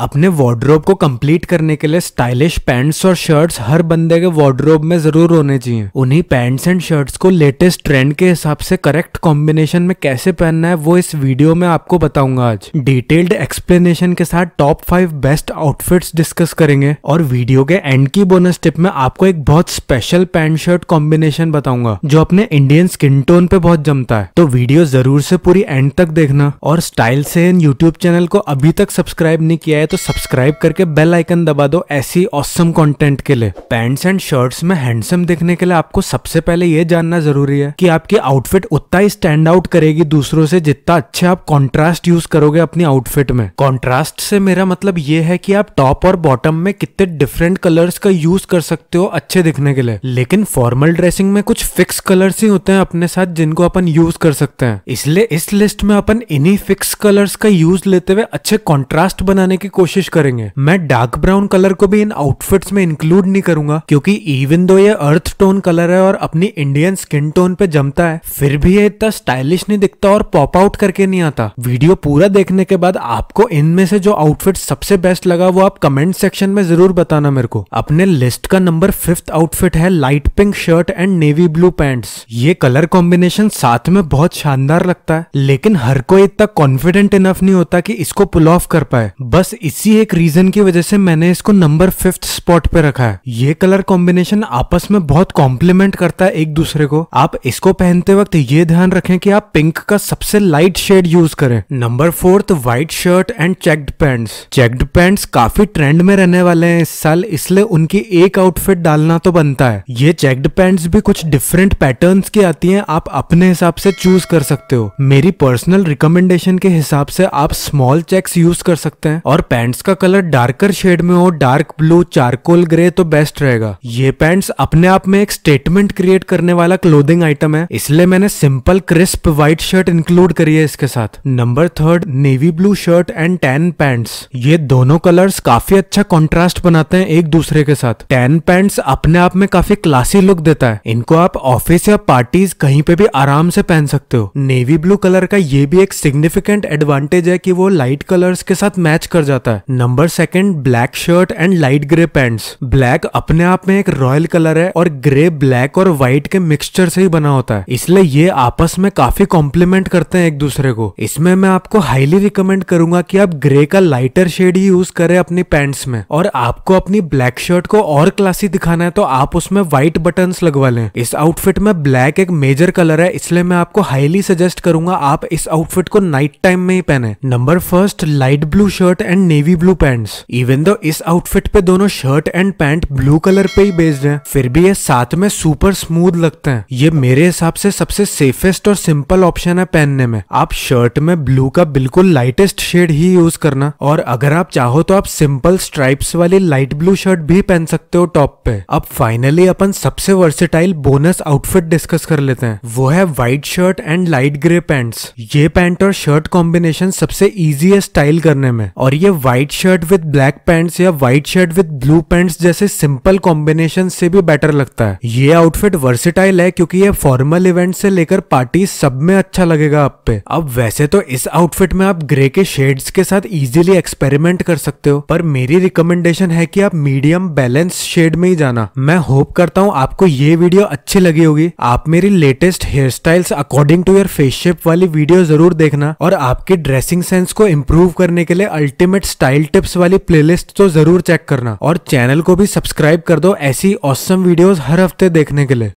अपने वार्ड्रोब को कंप्लीट करने के लिए स्टाइलिश पैंट्स और शर्ट्स हर बंदे के वार्ड्रोब में जरूर होने चाहिए उन्हीं पैंट्स एंड शर्ट्स को लेटेस्ट ट्रेंड के हिसाब से करेक्ट कॉम्बिनेशन में कैसे पहनना है वो इस वीडियो में आपको बताऊंगा आज डिटेल्ड एक्सप्लेनेशन के साथ top five best outfits discuss करेंगे और वीडियो के एंड की बोनस टिप में आपको एक बहुत स्पेशल पैंट शर्ट कॉम्बिनेशन बताऊंगा जो अपने इंडियन स्किन टोन पे बहुत जमता है तो वीडियो जरूर से पूरी एंड तक देखना और स्टाइल से इन यूट्यूब चैनल को अभी तक सब्सक्राइब नहीं किया है तो सब्सक्राइब करके बेल आइकन दबा दो ऐसी औसम कंटेंट के लिए पैंट्स एंड शर्ट्स में हैंडसम दिखने के लिए आपको सबसे पहले ये जानना जरूरी है कि आपकी आउटफिट उतना ही स्टैंड आउट करेगी दूसरों से जितना अच्छे आप कॉन्ट्रास्ट यूज करोगे अपनी आउटफिट में कॉन्ट्रास्ट से मेरा मतलब ये है कि आप टॉप और बॉटम में कितने डिफरेंट कलर्स का यूज कर सकते हो अच्छे दिखने के लिए लेकिन फॉर्मल ड्रेसिंग में कुछ फिक्स कलर्स ही होते हैं अपने साथ जिनको अपन यूज कर सकते हैं इसलिए इस लिस्ट में अपन इन्हीं फिक्स कलर्स का यूज लेते हुए अच्छे कॉन्ट्रास्ट बनाने की की कोशिश करेंगे मैं डार्क ब्राउन कलर को भी इन आउटफिट्स में इंक्लूड नहीं करूंगा क्योंकि इवन दो ये अर्थ टोन कलर है और अपनी इंडियन स्किन टोन पे जमता है फिर भी ये इतना स्टाइलिश नहीं दिखता और पॉप आउट करके नहीं आता वीडियो पूरा देखने के बाद आपको इनमें से जो आउटफिट सबसे बेस्ट लगा वो आप कमेंट सेक्शन में जरूर बताना मेरे को अपने लिस्ट का नंबर फिफ्थ आउटफिट है light pink shirt and navy blue pants ये कलर कॉम्बिनेशन साथ में बहुत शानदार लगता है लेकिन हर कोई इतना कॉन्फिडेंट इनफ नहीं होता कि इसको पुल ऑफ कर पाए बस इसी एक रीजन की वजह से मैंने इसको नंबर फिफ्थ स्पॉट पे रखा है ये कलर कॉम्बिनेशन आपस में बहुत कॉम्प्लीमेंट करता है एक दूसरे को आप इसको पहनते वक्त ये ध्यान रखें कि आप पिंक का सबसे लाइट शेड यूज करें number fourth white shirt and checked pants checked pants काफी ट्रेंड में रहने वाले हैं इस साल इसलिए उनकी एक आउटफिट डालना तो बनता है ये चेक्ड पैंट्स भी कुछ डिफरेंट पैटर्न की आती है आप अपने हिसाब से चूज कर सकते हो मेरी पर्सनल रिकमेंडेशन के हिसाब से आप स्मॉल चेक्स यूज कर सकते हैं और पैंट्स का कलर डार्कर शेड में हो डार्क ब्लू चारकोल ग्रे तो बेस्ट रहेगा ये पैंट्स अपने आप में एक स्टेटमेंट क्रिएट करने वाला क्लोदिंग आइटम है इसलिए मैंने simple crisp white shirt include करी है इसके साथ number third navy blue shirt and tan pants ये दोनों कलर्स काफी अच्छा कॉन्ट्रास्ट बनाते हैं एक दूसरे के साथ टैन पैंट्स अपने आप में काफी क्लासी लुक देता है इनको आप ऑफिस या पार्टीज कहीं पे भी आराम से पहन सकते हो नेवी ब्लू कलर का ये भी एक सिग्निफिकेंट एडवांटेज है कि वो लाइट कलर्स के साथ मैच कर जाता जाता है number second black shirt and light grey pants black अपने आप में एक रॉयल कलर है और ग्रे ब्लैक और व्हाइट के मिक्सचर से ही बना होता है इसलिए ये आपस में काफी कॉम्प्लीमेंट करते हैं एक दूसरे को इसमें मैं आपको हाईली रिकमेंड करूंगा कि आप ग्रे का लाइटर शेड ही यूज करें अपनी पैंट्स में और आपको अपनी ब्लैक शर्ट को और क्लासी दिखाना है तो आप उसमें व्हाइट बटन लगवा लें इस आउटफिट में ब्लैक एक मेजर कलर है इसलिए मैं आपको हाईली सजेस्ट करूंगा आप इस आउटफिट को नाइट टाइम में ही पहने number first light blue shirt and navy blue pants even though इस आउटफिट पे दोनों shirt and pant blue colour पे ही बेस्ड है फिर भी ये साथ में सुपर स्मूथ लगते हैं ये मेरे हिसाब से सबसे सेफेस्ट और सिंपल ऑप्शन है पहनने में आप शर्ट में ब्लू का बिल्कुल लाइटेस्ट शेड ही यूज करना और अगर आप चाहो तो आप सिंपल स्ट्राइप्स वाली लाइट ब्लू शर्ट भी पहन सकते हो टॉप पे अब फाइनली अपन सबसे वर्सेटाइल बोनस आउटफिट डिस्कस कर लेते हैं वो है white shirt and light grey pants ये पैंट और शर्ट कॉम्बिनेशन सबसे इजी है स्टाइल करने में और ये white shirt with black pants या white shirt with blue pants जैसे सिंपल कॉम्बिनेशन से भी बेटर लगता है ये आउटफिट वर्सिटाइल है क्योंकि ये फॉर्मल इवेंट से लेकर पार्टी सब में अच्छा लगेगा आप पे अब वैसे तो इस आउटफिट में आप ग्रे के शेड्स के साथ इजिली एक्सपेरिमेंट कर सकते हो पर मेरी रिकमेंडेशन है कि आप मीडियम बैलेंस शेड में ही जाना मैं होप करता हूँ आपको ये वीडियो अच्छी लगी होगी आप मेरी latest hair styles according to your face shape वाली वीडियो जरूर देखना और आपकी ड्रेसिंग सेंस को इम्प्रूव करने के लिए अल्टीमेट क्रिकेट स्टाइल टिप्स वाली प्लेलिस्ट तो जरूर चेक करना और चैनल को भी सब्सक्राइब कर दो ऐसी औसम वीडियोस हर हफ्ते देखने के लिए